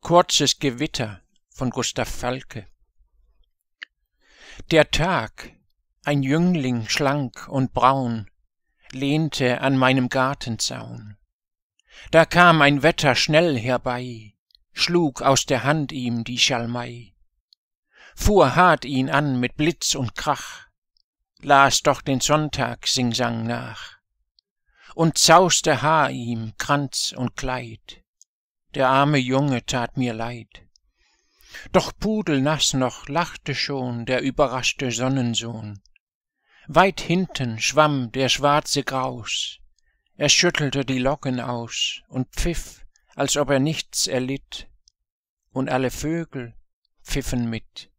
Kurzes Gewitter von Gustav Falke. Der Tag, ein Jüngling schlank und braun, lehnte an meinem Gartenzaun. Da kam ein Wetter schnell herbei, schlug aus der Hand ihm die Schalmei, fuhr hart ihn an mit Blitz und Krach, las doch den Sonntag Singsang nach und zauste Haar ihm Kranz und Kleid der arme Junge tat mir leid. Doch pudelnass noch lachte schon der überraschte Sonnensohn. Weit hinten schwamm der schwarze Graus, er schüttelte die Locken aus und pfiff, als ob er nichts erlitt, und alle Vögel pfiffen mit.